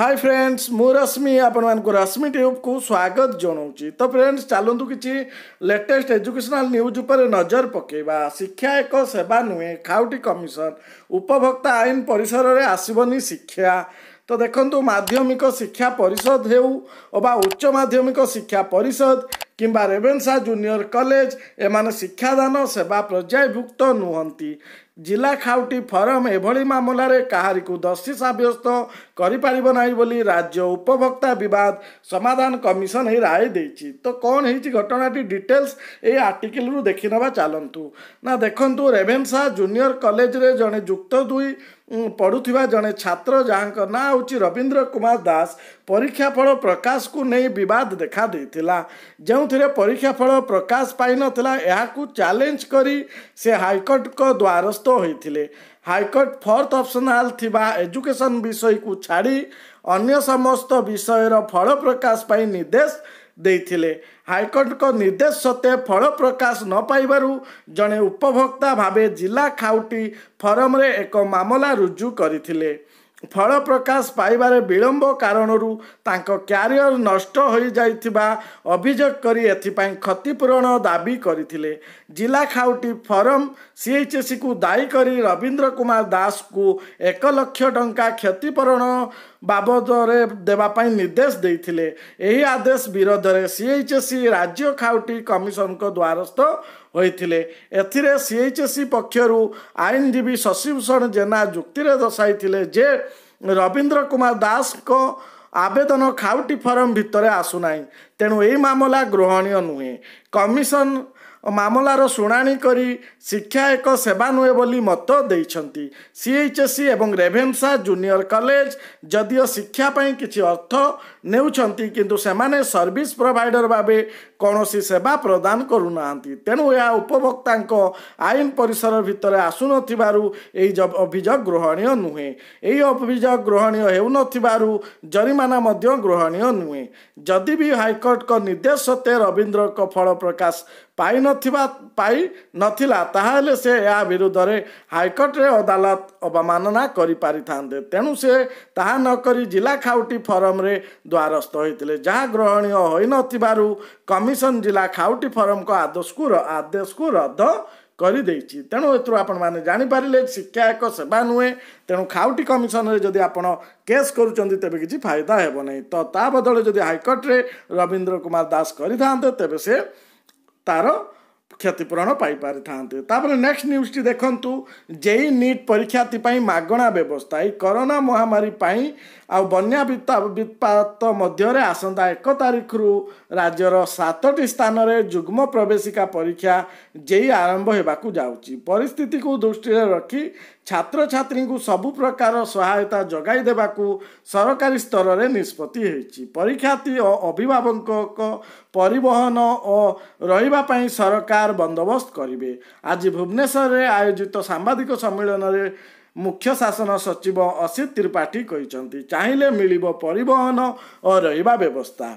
high friends ମୁଁ ରଶ୍ମି ଆପଣମାନଙ୍କୁ ରଶ୍ମି ଟ୍ୟୁବ୍କୁ ସ୍ୱାଗତ ଜଣାଉଛି ତ ଫ୍ରେଣ୍ଡସ୍ ଚାଲନ୍ତୁ କିଛି ଲେଟେଷ୍ଟ ଏଜୁକେସନାଲ ନ୍ୟୁଜ୍ ଉପରେ ନଜର ପକାଇବା ଶିକ୍ଷା ଏକ ସେବା ନୁହେଁ ଖାଉଟି କମିଶନ ଉପଭୋକ୍ତା ଆଇନ ପରିସରରେ ଆସିବନି ଶିକ୍ଷା ତ ଦେଖନ୍ତୁ ମାଧ୍ୟମିକ ଶିକ୍ଷା ପରିଷଦ ହେଉ ଅବା ଉଚ୍ଚ ମାଧ୍ୟମିକ ଶିକ୍ଷା ପରିଷଦ କିମ୍ବା ରେଭେନ୍ସା ଜୁନିୟର କଲେଜ ଏମାନେ ଶିକ୍ଷାଦାନ ସେବା ପର୍ଯ୍ୟାୟଭୁକ୍ତ ନୁହନ୍ତି ଜିଲ୍ଲା ଖାଉଟି ଫୋରମ୍ ଏଭଳି ମାମଲାରେ କାହାରିକୁ ଦୋଷୀ ସାବ୍ୟସ୍ତ କରିପାରିବ ନାହିଁ ବୋଲି ରାଜ୍ୟ ଉପଭୋକ୍ତା ବିବାଦ ସମାଧାନ କମିଶନ ଏହି ରାୟ ଦେଇଛି ତ କ'ଣ ହେଇଛି ଘଟଣାଟି ଡିଟେଲ୍ସ ଏହି ଆର୍ଟିକିଲରୁ ଦେଖିନେବା ଚାଲନ୍ତୁ ନା ଦେଖନ୍ତୁ ରେଭେନ୍ସା ଜୁନିୟର କଲେଜରେ ଜଣେ ଯୁକ୍ତ ଦୁଇ ପଢ଼ୁଥିବା ଜଣେ ଛାତ୍ର ଯାହାଙ୍କ ନାଁ ହେଉଛି ରବୀନ୍ଦ୍ର କୁମାର ଦାସ ପରୀକ୍ଷା ଫଳ ପ୍ରକାଶକୁ ନେଇ ବିବାଦ ଦେଖା ଦେଇଥିଲା ଯେଉଁଥିରେ ପରୀକ୍ଷା ଫଳ ପ୍ରକାଶ ପାଇନଥିଲା ଏହାକୁ ଚ୍ୟାଲେଞ୍ଜ କରି ସେ ହାଇକୋର୍ଟଙ୍କ ଦ୍ୱାରସ୍ଥ ହୋଇଥିଲେ ହାଇକୋର୍ଟ ଫୋର୍ଥ ଅପ୍ସନାଲ୍ ଥିବା ଏଜୁକେସନ୍ ବିଷୟକୁ ଛାଡ଼ି ଅନ୍ୟ ସମସ୍ତ ବିଷୟର ଫଳ ପ୍ରକାଶ ପାଇଁ ନିର୍ଦ୍ଦେଶ ଦେଇଥିଲେ ହାଇକୋର୍ଟଙ୍କ ନିର୍ଦ୍ଦେଶ ସତ୍ତ୍ୱେ ଫଳ ପ୍ରକାଶ ନ ପାଇବାରୁ ଜଣେ ଉପଭୋକ୍ତା ଭାବେ ଜିଲ୍ଲା ଖାଉଟି ଫରମରେ ଏକ ମାମଲା ରୁଜୁ କରିଥିଲେ ଫଳ ପ୍ରକାଶ ପାଇବାରେ ବିଳମ୍ବ କାରଣରୁ ତାଙ୍କ କ୍ୟାରିୟର ନଷ୍ଟ ହୋଇଯାଇଥିବା ଅଭିଯୋଗ କରି ଏଥିପାଇଁ କ୍ଷତିପୂରଣ ଦାବି କରିଥିଲେ ଜିଲ୍ଲା ଖାଉଟି ଫରମ ସିଏଚ୍ଏସ୍ସିକୁ ଦାୟୀ କରି ରବୀନ୍ଦ୍ର କୁମାର ଦାସଙ୍କୁ ଏକ ଲକ୍ଷ ଟଙ୍କା କ୍ଷତିପୂରଣ ବାବଦରେ ଦେବା ପାଇଁ ନିର୍ଦ୍ଦେଶ ଦେଇଥିଲେ ଏହି ଆଦେଶ ବିରୋଧରେ ସିଏଚ୍ଏସ୍ସି ରାଜ୍ୟ ଖାଉଟି କମିଶନଙ୍କ ଦ୍ୱାରସ୍ଥ ହୋଇଥିଲେ ଏଥିରେ ସିଏଚ୍ଏସ୍ସି ପକ୍ଷରୁ ଆଇନଜୀବୀ ଶଶିଭୂଷଣ ଜେନା ଯୁକ୍ତିରେ ଦର୍ଶାଇଥିଲେ ଯେ ରବୀନ୍ଦ୍ର କୁମାର ଦାସଙ୍କ ଆବେଦନ ଖାଉଟି ଫର୍ମ ଭିତରେ ଆସୁନାହିଁ ତେଣୁ ଏହି ମାମଲା ଗ୍ରହଣୀୟ ନୁହେଁ କମିଶନ୍ ଓ ମାମଲାର ଶୁଣାଣି କରି ଶିକ୍ଷା ଏକ ସେବା ନୁହେଁ ବୋଲି ମତ ଦେଇଛନ୍ତି ସିଏଚ୍ଏସ୍ସି ଏବଂ ରେଭେନ୍ସା ଜୁନିୟର କଲେଜ ଯଦିଓ ଶିକ୍ଷା ପାଇଁ କିଛି ଅର୍ଥ ନେଉଛନ୍ତି କିନ୍ତୁ ସେମାନେ ସର୍ଭିସ୍ ପ୍ରୋଭାଇଡ଼ର ଭାବେ କୌଣସି ସେବା ପ୍ରଦାନ କରୁନାହାନ୍ତି ତେଣୁ ଏହା ଉପଭୋକ୍ତାଙ୍କ ଆଇନ ପରିସର ଭିତରେ ଆସୁନଥିବାରୁ ଏହି ଅଭିଯୋଗ ଗ୍ରହଣୀୟ ନୁହେଁ ଏହି ଅଭିଯୋଗ ଗ୍ରହଣୀୟ ହେଉନଥିବାରୁ ଜରିମାନା ମଧ୍ୟ ଗ୍ରହଣୀୟ ନୁହେଁ ଯଦି ବି ହାଇକୋର୍ଟଙ୍କ ନିର୍ଦ୍ଦେଶ ସତ୍ତ୍ୱେ ରବୀନ୍ଦ୍ରଙ୍କ ଫଳ ପ୍ରକାଶ ପାଇନ ନଥିବା ପାଇ ନଥିଲା ତାହେଲେ ସେ ଏହା ବିରୁଦ୍ଧରେ ହାଇକୋର୍ଟରେ ଅଦାଲତ ଅବମାନନା କରିପାରିଥାନ୍ତେ ତେଣୁ ସେ ତାହା ନକରି ଜିଲ୍ଲା ଖାଉଟି ଫରମରେ ଦ୍ୱାରସ୍ଥ ହୋଇଥିଲେ ଯାହା ଗ୍ରହଣୀୟ ହୋଇନଥିବାରୁ କମିଶନ ଜିଲ୍ଲା ଖାଉଟି ଫୋରମଙ୍କ ଆଦେଶକୁ ଆଦେଶକୁ ରଦ୍ଦ କରିଦେଇଛି ତେଣୁ ଏଥିରୁ ଆପଣମାନେ ଜାଣିପାରିଲେ ଶିକ୍ଷା ଏକ ସେବା ନୁହେଁ ତେଣୁ ଖାଉଟି କମିଶନରେ ଯଦି ଆପଣ କେସ୍ କରୁଛନ୍ତି ତେବେ କିଛି ଫାଇଦା ହେବ ନାହିଁ ତ ତା ବଦଳରେ ଯଦି ହାଇକୋର୍ଟରେ ରବୀନ୍ଦ୍ର କୁମାର ଦାସ କରିଥାନ୍ତେ ତେବେ ସେ ତା'ର କ୍ଷତିପୂରଣ ପାଇପାରିଥାନ୍ତି ତାପରେ ନେକ୍ସଟ ନ୍ୟୁଜ୍ଟି ଦେଖନ୍ତୁ ଜେଇ ନିଟ୍ ପରୀକ୍ଷା ପାଇଁ ମାଗଣା ବ୍ୟବସ୍ଥା ଏଇ କରୋନା ମହାମାରୀ ପାଇଁ ଆଉ ବନ୍ୟା ବିପାତ ମଧ୍ୟରେ ଆସନ୍ତା ଏକ ତାରିଖରୁ ରାଜ୍ୟର ସାତଟି ସ୍ଥାନରେ ଯୁଗ୍ମ ପ୍ରବେଶିକା ପରୀକ୍ଷା ଜେଇ ଆରମ୍ଭ ହେବାକୁ ଯାଉଛି ପରିସ୍ଥିତିକୁ ଦୃଷ୍ଟିରେ ରଖି ଛାତ୍ରଛାତ୍ରୀଙ୍କୁ ସବୁ ପ୍ରକାର ସହାୟତା ଯୋଗାଇ ଦେବାକୁ ସରକାରୀ ସ୍ତରରେ ନିଷ୍ପତ୍ତି ହୋଇଛି ପରୀକ୍ଷାର୍ଥୀ ଓ ଅଭିଭାବକଙ୍କ ପରିବହନ ଓ ରହିବା ପାଇଁ ସରକାର ବନ୍ଦୋବସ୍ତ କରିବେ ଆଜି ଭୁବନେଶ୍ୱରରେ ଆୟୋଜିତ ସାମ୍ବାଦିକ ସମ୍ମିଳନୀରେ ମୁଖ୍ୟ ଶାସନ ସଚିବ ଅସିତ ତ୍ରିପାଠୀ କହିଛନ୍ତି ଚାହିଁଲେ ମିଳିବ ପରିବହନ ଓ ରହିବା ବ୍ୟବସ୍ଥା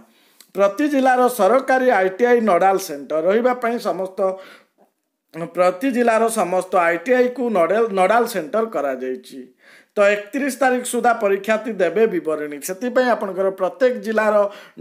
ପ୍ରତି ଜିଲ୍ଲାର ସରକାରୀ I T I nodal centre ରହିବା ପାଇଁ ସମସ୍ତ ପ୍ରତି ଜିଲ୍ଲାର ସମସ୍ତ ଆଇ ଟି ଆଇକୁ ନଡ଼େଲ ନଡ଼ାଲ ସେଣ୍ଟର କରାଯାଇଛି ତ ଏକତିରିଶ ତାରିଖ ସୁଦ୍ଧା ପରୀକ୍ଷାର୍ଥୀ ଦେବେ ବିବରଣୀ ସେଥିପାଇଁ ଆପଣଙ୍କର ପ୍ରତ୍ୟେକ ଜିଲ୍ଲାର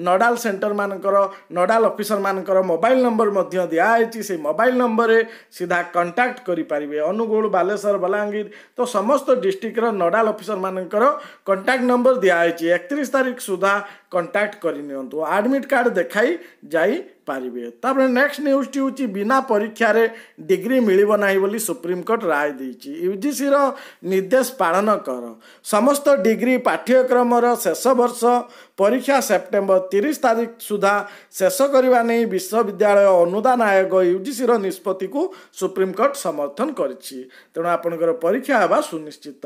ନଡ଼ାଲ ସେଣ୍ଟରମାନଙ୍କର ନଡ଼ାଲ ଅଫିସରମାନଙ୍କର ମୋବାଇଲ ନମ୍ବର ମଧ୍ୟ ଦିଆହେଇଛି ସେ ମୋବାଇଲ ନମ୍ବରରେ ସିଧା କଣ୍ଟାକ୍ଟ କରିପାରିବେ ଅନୁଗୁଳ ବାଲେଶ୍ୱର ବଲାଙ୍ଗୀର ତ ସମସ୍ତ ଡିଷ୍ଟ୍ରିକ୍ଟର ନଡ଼ାଲ ଅଫିସରମାନଙ୍କର କଣ୍ଟାକ୍ଟ ନମ୍ବର ଦିଆହେଇଛି ଏକତିରିଶ ତାରିଖ ସୁଦ୍ଧା କଣ୍ଟାକ୍ଟ କରିନିଅନ୍ତୁ ଆଡ଼ମିଟ୍ କାର୍ଡ଼ ଦେଖାଇ ଯାଇ ପାରିବେ ତାପରେ ନେକ୍ସଟ ନ୍ୟୁଜଟି ହେଉଛି ବିନା ପରୀକ୍ଷାରେ ଡିଗ୍ରୀ ମିଳିବ ନାହିଁ ବୋଲି ସୁପ୍ରିମକୋର୍ଟ ରାୟ ଦେଇଛି ୟୁଜିସିର ନିର୍ଦ୍ଦେଶ ପାଳନ କର ସମସ୍ତ ଡିଗ୍ରୀ ପାଠ୍ୟକ୍ରମର ଶେଷ ବର୍ଷ ପରୀକ୍ଷା ସେପ୍ଟେମ୍ବର ତିରିଶ ତାରିଖ ସୁଦ୍ଧା ଶେଷ କରିବା ନେଇ ବିଶ୍ୱବିଦ୍ୟାଳୟ ଅନୁଦାନ ଆୟୋଗ ୟୁଜିସିର ନିଷ୍ପତ୍ତିକୁ ସୁପ୍ରିମକୋର୍ଟ ସମର୍ଥନ କରିଛି ତେଣୁ ଆପଣଙ୍କର ପରୀକ୍ଷା ହେବା ସୁନିଶ୍ଚିତ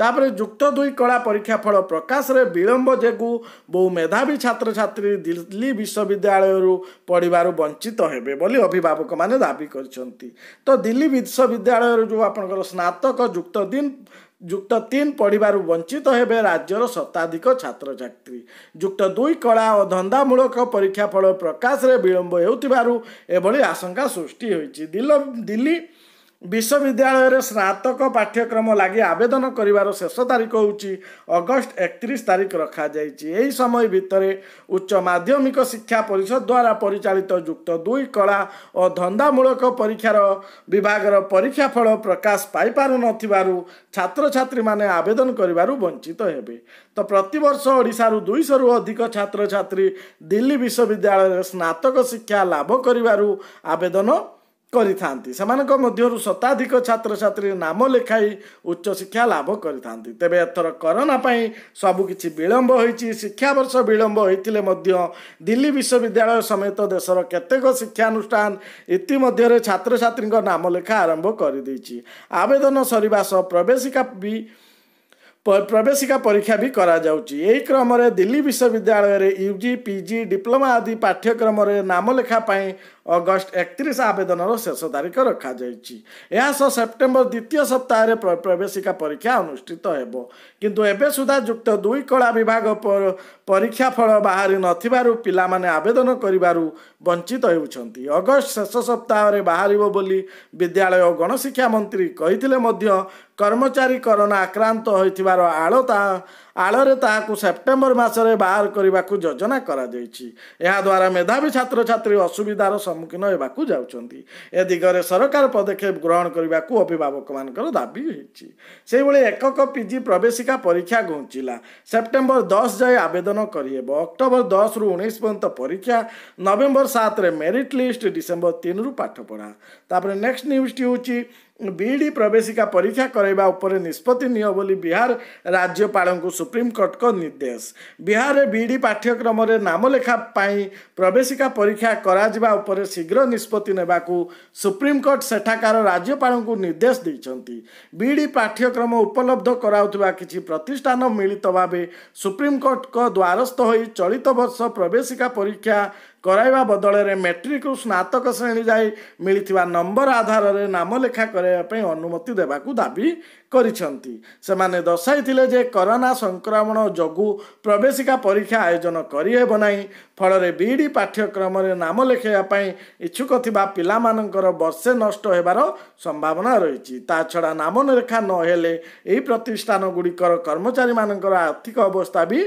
ତାପରେ ଯୁକ୍ତ ଦୁଇ କଳା ପରୀକ୍ଷା ଫଳ ପ୍ରକାଶରେ ବିଳମ୍ବ ଯୋଗୁଁ ବହୁ ମେଧାବୀ ଛାତ୍ରଛାତ୍ରୀ ଦିଲ୍ଲୀ ବିଶ୍ୱବିଦ୍ୟାଳୟରୁ ପଢ଼ିବାରୁ ବଞ୍ଚିତ ହେବେ ବୋଲି ଅଭିଭାବକମାନେ ଦାବି କରିଛନ୍ତି ତ ଦିଲ୍ଲୀ ବିଶ୍ୱବିଦ୍ୟାଳୟରୁ ଯେଉଁ ଆପଣଙ୍କର ସ୍ନାତକ ଯୁକ୍ତ ଦିନ ଯୁକ୍ତ ତିନି ପଢ଼ିବାରୁ ବଞ୍ଚିତ ହେବେ ରାଜ୍ୟର ଶତାଧିକ ଛାତ୍ରଛାତ୍ରୀ ଯୁକ୍ତ ଦୁଇ କଳା ଓ ଧନ୍ଦାମୂଳକ ପରୀକ୍ଷା ଫଳ ପ୍ରକାଶରେ ବିଳମ୍ବ ହେଉଥିବାରୁ ଏଭଳି ଆଶଙ୍କା ସୃଷ୍ଟି ହୋଇଛି ଦିଲ୍ଲୀ ବିଶ୍ୱବିଦ୍ୟାଳୟରେ ସ୍ନାତକ ପାଠ୍ୟକ୍ରମ ଲାଗି ଆବେଦନ କରିବାର ଶେଷ ତାରିଖ ହେଉଛି ଅଗଷ୍ଟ ଏକତିରିଶ ତାରିଖ ରଖାଯାଇଛି ଏହି ସମୟ ଭିତରେ ଉଚ୍ଚ ମାଧ୍ୟମିକ ଶିକ୍ଷା ପରିଷଦ ଦ୍ୱାରା ପରିଚାଳିତ ଯୁକ୍ତ ଦୁଇ କଳା ଓ ଧନ୍ଦାମୂଳକ ପରୀକ୍ଷାର ବିଭାଗର ପରୀକ୍ଷା ଫଳ ପ୍ରକାଶ ପାଇପାରୁନଥିବାରୁ ଛାତ୍ରଛାତ୍ରୀମାନେ ଆବେଦନ କରିବାରୁ ବଞ୍ଚିତ ହେବେ ତ ପ୍ରତିବର୍ଷ ଓଡ଼ିଶାରୁ ଦୁଇଶହରୁ ଅଧିକ ଛାତ୍ରଛାତ୍ରୀ ଦିଲ୍ଲୀ ବିଶ୍ୱବିଦ୍ୟାଳୟରେ ସ୍ନାତକ ଶିକ୍ଷା ଲାଭ କରିବାରୁ ଆବେଦନ କରିଥାନ୍ତି ସେମାନଙ୍କ ମଧ୍ୟରୁ ଶତାଧିକ ଛାତ୍ରଛାତ୍ରୀ ନାମ ଲେଖାଇ ଉଚ୍ଚଶିକ୍ଷା ଲାଭ କରିଥାନ୍ତି ତେବେ ଏଥର କରୋନା ପାଇଁ ସବୁକିଛି ବିଳମ୍ବ ହୋଇଛି ଶିକ୍ଷାବର୍ଷ ବିଳମ୍ବ ହୋଇଥିଲେ ମଧ୍ୟ ଦିଲ୍ଲୀ ବିଶ୍ୱବିଦ୍ୟାଳୟ ସମେତ ଦେଶର କେତେକ ଶିକ୍ଷାନୁଷ୍ଠାନ ଇତିମଧ୍ୟରେ ଛାତ୍ରଛାତ୍ରୀଙ୍କ ନାମ ଲେଖା ଆରମ୍ଭ କରିଦେଇଛି ଆବେଦନ ସରିବା ସହ ପ୍ରବେଶିକା ବି ପ୍ରବେଶିକା ପରୀକ୍ଷା ବି କରାଯାଉଛି ଏହି କ୍ରମରେ ଦିଲ୍ଲୀ ବିଶ୍ୱବିଦ୍ୟାଳୟରେ U G P G diploma ଆଦି ପାଠ୍ୟକ୍ରମରେ ନାମଲେଖା ପାଇଁ ଅଗଷ୍ଟ ଏକତିରିଶ ଆବେଦନର ଶେଷ ତାରିଖ ରଖାଯାଇଛି ଏହା ସହ ସେପ୍ଟେମ୍ବର ଦ୍ୱିତୀୟ ସପ୍ତାହରେ ପ୍ରବେଶିକା ପରୀକ୍ଷା ଅନୁଷ୍ଠିତ ହେବ କିନ୍ତୁ ଏବେ ସୁଦ୍ଧା ଯୁକ୍ତ ଦୁଇ କଳା ବିଭାଗ ପରୀକ୍ଷା ଫଳ ବାହାରି ନଥିବାରୁ ପିଲାମାନେ ଆବେଦନ କରିବାରୁ ବଞ୍ଚିତ ହେଉଛନ୍ତି ଅଗଷ୍ଟ ଶେଷ ସପ୍ତାହରେ ବାହାରିବ ବୋଲି ବିଦ୍ୟାଳୟ ଓ ଗଣଶିକ୍ଷା ମନ୍ତ୍ରୀ କହିଥିଲେ ମଧ୍ୟ କର୍ମଚାରୀ କରୋନା ଆକ୍ରାନ୍ତ ହୋଇଥିବାର ଆଳ ତାହା ଆଳରେ ତାହାକୁ ସେପ୍ଟେମ୍ବର ମାସରେ ବାହାର କରିବାକୁ ଯୋଜନା କରାଯାଇଛି ଏହାଦ୍ୱାରା ମେଧାବୀ ଛାତ୍ରଛାତ୍ରୀ ଅସୁବିଧାର ସମ୍ମୁଖୀନ ହେବାକୁ ଯାଉଛନ୍ତି ଏ ଦିଗରେ ସରକାର ପଦକ୍ଷେପ ଗ୍ରହଣ କରିବାକୁ ଅଭିଭାବକମାନଙ୍କର ଦାବି ହୋଇଛି ସେହିଭଳି ଏକକ ପି ଜି ପ୍ରବେଶିକା ପରୀକ୍ଷା ଘୁଞ୍ଚିଲା ସେପ୍ଟେମ୍ବର ଦଶ ଯାଏ ଆବେଦନ କରିହେବ ଅକ୍ଟୋବର ଦଶରୁ ଉଣେଇଶ ପର୍ଯ୍ୟନ୍ତ ପରୀକ୍ଷା ନଭେମ୍ବର ସାତରେ ମେରିଟ୍ ଲିଷ୍ଟ ଡିସେମ୍ବର ତିନିରୁ ପାଠପଢ଼ା ତାପରେ ନେକ୍ସଟ ନ୍ୟୁଜ୍ଟି ହେଉଛି ବିଇଡ଼ି ପ୍ରବେଶିକା ପରୀକ୍ଷା କରାଇବା ଉପରେ ନିଷ୍ପତ୍ତି ନିଅ ବୋଲି ବିହାର ରାଜ୍ୟପାଳଙ୍କୁ ସୁପ୍ରିମକୋର୍ଟଙ୍କ ନିର୍ଦ୍ଦେଶ ବିହାରରେ ବିଇଡ଼ି ପାଠ୍ୟକ୍ରମରେ ନାମଲେଖା ପାଇଁ ପ୍ରବେଶିକା ପରୀକ୍ଷା କରାଯିବା ଉପରେ ଶୀଘ୍ର ନିଷ୍ପତ୍ତି ନେବାକୁ ସୁପ୍ରିମକୋର୍ଟ ସେଠାକାର ରାଜ୍ୟପାଳଙ୍କୁ ନିର୍ଦ୍ଦେଶ ଦେଇଛନ୍ତି ବିଇଡ଼ି ପାଠ୍ୟକ୍ରମ ଉପଲବ୍ଧ କରାଉଥିବା କିଛି ପ୍ରତିଷ୍ଠାନ ମିଳିତ ଭାବେ ସୁପ୍ରିମକୋର୍ଟଙ୍କ ଦ୍ୱାରସ୍ଥ ହୋଇ ଚଳିତ ବର୍ଷ ପ୍ରବେଶିକା ପରୀକ୍ଷା କରାଇବା ବଦଳରେ ମେଟ୍ରିକରୁ ସ୍ନାତକ ଶ୍ରେଣୀ ଯାଇ ମିଳିଥିବା ନମ୍ବର ଆଧାରରେ ନାମଲେଖା କରେ କରାଇବା ପାଇଁ ଅନୁମତି ଦେବାକୁ ଦାବି କରିଛନ୍ତି ସେମାନେ ଦର୍ଶାଇଥିଲେ ଯେ କରୋନା ସଂକ୍ରମଣ ଯୋଗୁଁ ପ୍ରବେଶିକା ପରୀକ୍ଷା ଆୟୋଜନ କରିହେବ ନାହିଁ ଫଳରେ ବି ପାଠ୍ୟକ୍ରମରେ ନାମ ଲେଖାଇବା ପାଇଁ ଇଚ୍ଛୁକ ଥିବା ପିଲାମାନଙ୍କର ବର୍ଷେ ନଷ୍ଟ ହେବାର ସମ୍ଭାବନା ରହିଛି ତା ଛଡ଼ା ନାମ ଲେଖା ନହେଲେ ଏହି ପ୍ରତିଷ୍ଠାନ ଗୁଡ଼ିକର କର୍ମଚାରୀମାନଙ୍କର ଆର୍ଥିକ ଅବସ୍ଥା ବି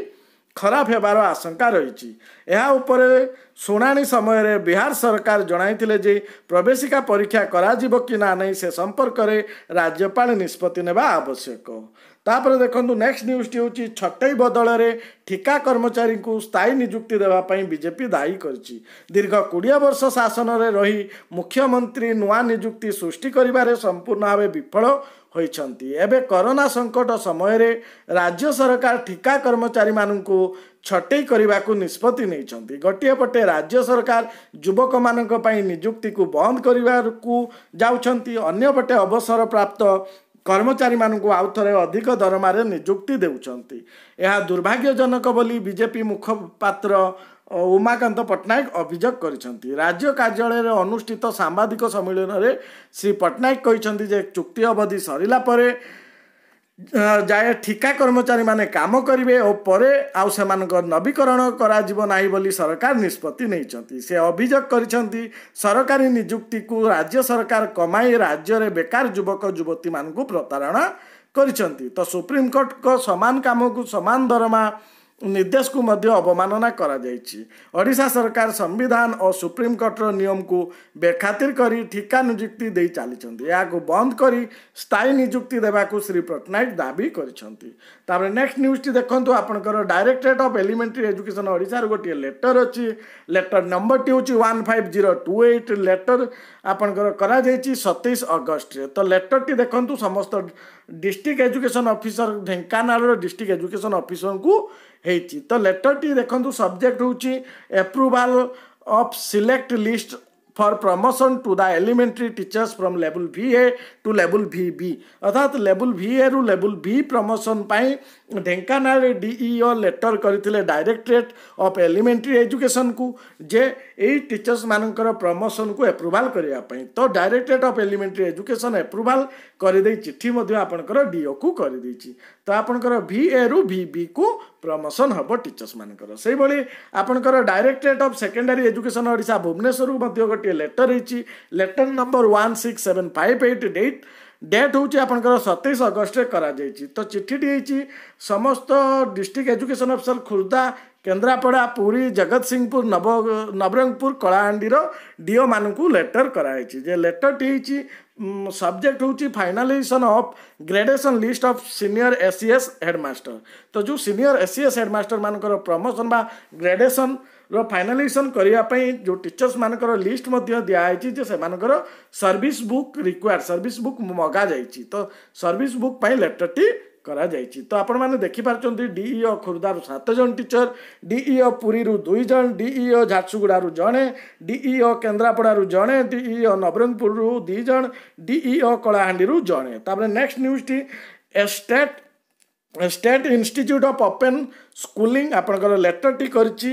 ଖରାପ ହେବାର ଆଶଙ୍କା ରହିଛି ଏହା ଉପରେ ଶୁଣାଣି ସମୟରେ ବିହାର ସରକାର ଜଣାଇଥିଲେ ଯେ ପ୍ରବେଶିକା ପରୀକ୍ଷା କରାଯିବ କି ନା ନାହିଁ ସେ ସମ୍ପର୍କରେ ରାଜ୍ୟପାଳ ନିଷ୍ପତ୍ତି ନେବା ଆବଶ୍ୟକ ତାପରେ ଦେଖନ୍ତୁ ନେକ୍ସଟ ନ୍ୟୁଜ୍ଟି ହେଉଛି ଛଟେଇ ବଦଳରେ ଠିକା କର୍ମଚାରୀଙ୍କୁ ସ୍ଥାୟୀ ନିଯୁକ୍ତି ଦେବା ପାଇଁ ବିଜେପି ଦାୟୀ କରିଛି ଦୀର୍ଘ କୋଡ଼ିଏ ବର୍ଷ ଶାସନରେ ରହି ମୁଖ୍ୟମନ୍ତ୍ରୀ ନୂଆ ନିଯୁକ୍ତି ସୃଷ୍ଟି କରିବାରେ ସମ୍ପୂର୍ଣ୍ଣ ଭାବେ ବିଫଳ ହୋଇଛନ୍ତି ଏବେ କରୋନା ସଙ୍କଟ ସମୟରେ ରାଜ୍ୟ ସରକାର ଠିକା କର୍ମଚାରୀମାନଙ୍କୁ ଛଟେଇ କରିବାକୁ ନିଷ୍ପତ୍ତି ନେଇଛନ୍ତି ଗୋଟିଏ ପଟେ ରାଜ୍ୟ ସରକାର ଯୁବକମାନଙ୍କ ପାଇଁ ନିଯୁକ୍ତିକୁ ବନ୍ଦ କରିବାକୁ ଯାଉଛନ୍ତି ଅନ୍ୟପଟେ ଅବସରପ୍ରାପ୍ତ କର୍ମଚାରୀମାନଙ୍କୁ ଆଉ ଥରେ ଅଧିକ ଦରମାରେ ନିଯୁକ୍ତି ଦେଉଛନ୍ତି ଏହା ଦୁର୍ଭାଗ୍ୟଜନକ ବୋଲି ବିଜେପି ମୁଖପାତ୍ର ଉମାକାନ୍ତ ପଟ୍ଟନାୟକ ଅଭିଯୋଗ କରିଛନ୍ତି ରାଜ୍ୟ କାର୍ଯ୍ୟାଳୟରେ ଅନୁଷ୍ଠିତ ସାମ୍ବାଦିକ ସମ୍ମିଳନୀରେ ଶ୍ରୀ ପଟ୍ଟନାୟକ କହିଛନ୍ତି ଯେ ଚୁକ୍ତି ଅବଧି ସରିଲା ପରେ ଯାଏ ଠିକା କର୍ମଚାରୀମାନେ କାମ କରିବେ ଓ ପରେ ଆଉ ସେମାନଙ୍କ ନବୀକରଣ କରାଯିବ ନାହିଁ ବୋଲି ସରକାର ନିଷ୍ପତ୍ତି ନେଇଛନ୍ତି ସେ ଅଭିଯୋଗ କରିଛନ୍ତି ସରକାରୀ ନିଯୁକ୍ତିକୁ ରାଜ୍ୟ ସରକାର କମାଇ ରାଜ୍ୟରେ ବେକାର ଯୁବକ ଯୁବତୀମାନଙ୍କୁ ପ୍ରତାରଣା କରିଛନ୍ତି ତ ସୁପ୍ରିମକୋର୍ଟଙ୍କ ସମାନ କାମକୁ ସମାନ ଦରମା निर्देशको निर्देशकोवमान ओडिसा सरकार संविधान सम्बिधानप्रिमकोर्ट्र नियमको बेकातिर ठिका नियुक्ति दे दि चाहिँ यहाँ बन्दक स्थायी नियुक्ति देव श्री पट्टनायक दाबी गरिन्छ तापर नेक्स्ट न्यूज टी देख्नु आपणको डाइरट्रेट अफ एलिमेन्ट्री एजुकेसन ओडार गोटी लेटर अछि लेटर नम्बर टी छ one five zero two eight letter आपणी सतैस अगस्तले त लेटर टी देखु district education officer Dhenkanal district education अफिसरको तो लेटर टी ଦେଖନ୍ତୁ सब्जेक्ट हूँ approval of select list for promotion to the elementary teachers from level V A to level V B अर्थात लेवल भि ए रु लेवल भि प्रमोशन पर ढेकाना DEO letter करते directorate of elementary education को जे ଏଇ ଟିଚର୍ସମାନଙ୍କର ପ୍ରମୋସନକୁ ଆପ୍ରୁଭାଲ୍ କରିବା ପାଇଁ ତ directorate of elementary education approval କରିଦେଇ ଚିଠି ମଧ୍ୟ ଆପଣଙ୍କର ଡିଓକୁ କରିଦେଇଛି ତ ଆପଣଙ୍କର ଭି ଏରୁ ଭି ବିକୁ ପ୍ରମୋସନ୍ ହେବ ଟିଚର୍ସମାନଙ୍କର ସେଇଭଳି ଆପଣଙ୍କର directorate of secondary education Odisha ଭୁବନେଶ୍ୱରକୁ ମଧ୍ୟ ଗୋଟିଏ ଲେଟର ହେଇଛି letter number one six seven five eight date date ହେଉଛି ଆପଣଙ୍କର ସତେଇଶ ଅଗଷ୍ଟରେ କରାଯାଇଛି ତ ଚିଠିଟି ହେଇଛି ସମସ୍ତ district education officer Khordha Kendrapara Puri Jagatsinghpur ନବ ନବରଙ୍ଗପୁର କଳାହାଣ୍ଡିର ଡିଓ ମାନଙ୍କୁ ଲେଟର୍ କରାହେଇଛି ଯେ ଲେଟର୍ଟି ହେଇଛି ସବଜେକ୍ଟ ହେଉଛି finalization of gradation list of senior S C S headmaster ତ ଯେଉଁ ସିନିୟର୍ ଏସ୍ ସି ଏସ୍ ହେଡ଼ମାଷ୍ଟରମାନଙ୍କର ପ୍ରମୋସନ୍ ବା ଗ୍ରେଡେସନ୍ ର ଫାଇନାଲାଇଜେସନ୍ କରିବା ପାଇଁ ଯେଉଁ ଟିଚର୍ସମାନଙ୍କର ଲିଷ୍ଟ ମଧ୍ୟ ଦିଆହେଇଛି ଯେ ସେମାନଙ୍କର service book record service book ମଗାଯାଇଛି ତ ସର୍ଭିସ୍ ବୁକ୍ ପାଇଁ ଲେଟର୍ଟି କରାଯାଇଛି ତ ଆପଣମାନେ ଦେଖିପାରୁଛନ୍ତି ଡିଇଓ ଖୋର୍ଦ୍ଧାରୁ ସାତ ଜଣ ଟିଚର ଡିଇଓ ପୁରୀରୁ ଦୁଇ ଜଣ ଡିଇଓ ଝାରସୁଗୁଡ଼ାରୁ ଜଣେ ଡିଇଓ କେନ୍ଦ୍ରାପଡ଼ାରୁ ଜଣେ ଡିଇଓ ନବରଙ୍ଗପୁରରୁ ଦୁଇ ଜଣ ଡିଇଓ କଳାହାଣ୍ଡିରୁ ଜଣେ ତାପରେ ନେକ୍ସଟ ନ୍ୟୁଜ୍ଟି state state institute of open schooling ଆପଣଙ୍କର ଲେଟର୍ଟି କରିଛି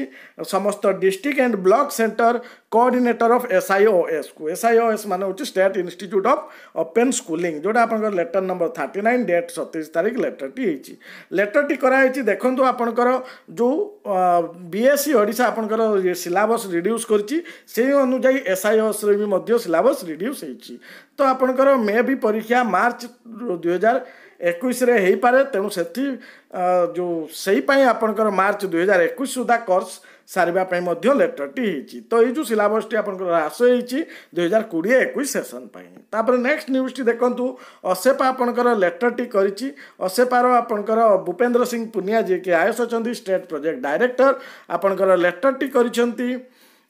ସମସ୍ତ district and block centre coordinator of ଏସ୍ଆଇଓଏସ୍କୁ ଏସ୍ଆଇଓଏସ୍ ମାନେ ହେଉଛି state institute of open schooling ଯେଉଁଟା ଆପଣଙ୍କର letter number thirty nine date ସତେଇଶ ତାରିଖ ଲେଟର୍ଟି ହେଇଛି ଲେଟର୍ଟି କରାହେଇଛି ଦେଖନ୍ତୁ ଆପଣଙ୍କର ଯେଉଁ ବି ଏସ୍ ସି ଓଡ଼ିଶା ଆପଣଙ୍କର ସିଲାବସ୍ ରିଡ୍ୟୁସ୍ କରିଛି ସେଇ ଅନୁଯାୟୀ ଏସ୍ଆଇଓଏସ୍ରେ ବି ମଧ୍ୟ ସିଲାବସ୍ ରିଡ୍ୟୁସ୍ ହେଇଛି ତ ଆପଣଙ୍କର ମେ ବି ପରୀକ୍ଷା ମାର୍ଚ୍ଚ ଦୁଇହଜାର ଏକୋଇଶରେ ହେଇପାରେ ତେଣୁ ସେଠି ଯେଉଁ ସେଇପାଇଁ ଆପଣଙ୍କର ମାର୍ଚ୍ଚ ଦୁଇ ହଜାର ଏକୋଇଶ ସୁଦ୍ଧା କୋର୍ସ ସାରିବା ପାଇଁ ମଧ୍ୟ ଲେଟର୍ଟି ହେଇଛି ତ ଏଇ ଯେଉଁ ସିଲାବସ୍ଟି ଆପଣଙ୍କର ହ୍ରାସ ହେଇଛି ଦୁଇହଜାର କୋଡ଼ିଏ ଏକୋଇଶ ସେସନ୍ ପାଇଁ ତାପରେ ନେକ୍ସଟ ନ୍ୟୁଜ୍ଟି ଦେଖନ୍ତୁ ଅସେପା ଆପଣଙ୍କର ଲେଟର୍ଟି କରିଛି ଅସେପାର ଆପଣଙ୍କର ଭୂପେନ୍ଦ୍ର ସିଂ ପୁନିଆ ଯିଏକି ଆଏସ୍ ଅଛନ୍ତି ଷ୍ଟେଟ୍ ପ୍ରୋଜେକ୍ଟ ଡାଇରେକ୍ଟର ଆପଣଙ୍କର ଲେଟର୍ଟି କରିଛନ୍ତି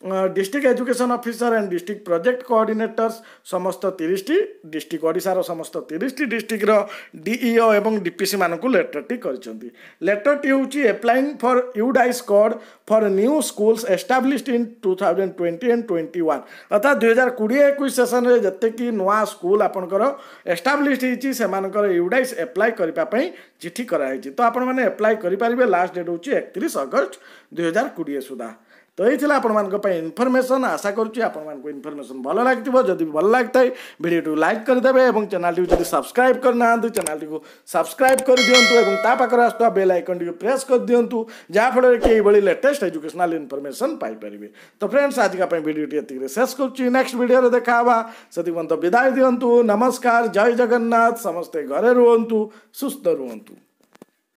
district education officer and district project coordinators ସମସ୍ତ ତିରିଶଟି ଡିଷ୍ଟ୍ରିକ୍ଟ ଓଡ଼ିଶାର ସମସ୍ତ ତିରିଶଟି ଡିଷ୍ଟ୍ରିକ୍ଟର ଡିଇଓ ଏବଂ ଡିପିସିମାନଙ୍କୁ ଲେଟର୍ଟି କରିଛନ୍ତି ଲେଟର୍ଟି ହେଉଛି applying for UDISE code for new schools established in two thousand twenty and twenty one ଅର୍ଥାତ୍ ଦୁଇ ହଜାର କୋଡ଼ିଏ ଏକୋଇଶ ସେସନ୍ରେ ଯେତିକି ନୂଆ ସ୍କୁଲ୍ ଆପଣଙ୍କର ଏଷ୍ଟାବ୍ଲିଶ୍ଡ ହେଇଛି ସେମାନଙ୍କର ୟୁଡାଇସ୍ ଆପ୍ଲାଏ କରିବା ପାଇଁ ଚିଠି କରାଯାଇଛି ତ ଆପଣମାନେ ଆପ୍ଲାଏ କରିପାରିବେ ଲାଷ୍ଟ ଡେଟ୍ ହେଉଛି ଏକତିରିଶ ଅଗଷ୍ଟ ଦୁଇ ହଜାର କୋଡ଼ିଏ ସୁଦ୍ଧା तो यही आप इनफर्मेसन आशा करूँ इनफर्मेसन भल लगे जब भल लगता है भिडियो लाइक करदे और चैनल टी जब सब्सक्राइब करना चैनल टी सब्सक्राइब कर दिंटू और ता बेल आइकन टी प्रेस कर दिंतु जहाँफल कि ये लेटेस्ट एजुकेशनाल इनफर्मेसन पारे तो फ्रेंड्स आज का भिडियो ये शेष करुच्ची नेक्स्ट भिडियो देखा से विदाय दिंतु नमस्कार जय जगन्नाथ समस्ते घरे रुंतु सुस्थ रुंतु